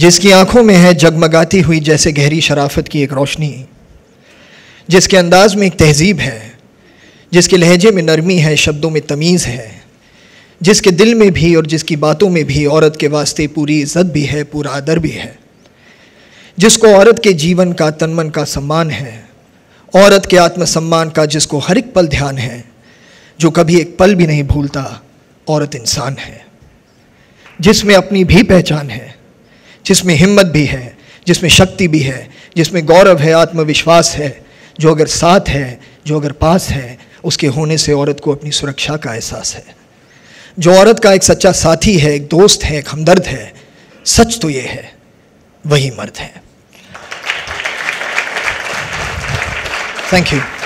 जिसकी आंखों में है जगमगाती हुई जैसे गहरी शराफत की एक रोशनी जिसके अंदाज में एक तहजीब है जिसके लहजे में नरमी है शब्दों में तमीज़ है जिसके दिल में भी और जिसकी बातों में भी औरत के वास्ते पूरी इज्जत भी है पूरा आदर भी है जिसको औरत के जीवन का तनमन का सम्मान है औरत के आत्मसम्मान का जिसको हर एक पल ध्यान है जो कभी एक पल भी नहीं भूलता औरत इंसान है जिसमें अपनी भी पहचान है जिसमें हिम्मत भी है जिसमें शक्ति भी है जिसमें गौरव है आत्मविश्वास है जो अगर साथ है जो अगर पास है उसके होने से औरत को अपनी सुरक्षा का एहसास है जो औरत का एक सच्चा साथी है एक दोस्त है एक हमदर्द है सच तो ये है वही मर्द है थैंक यू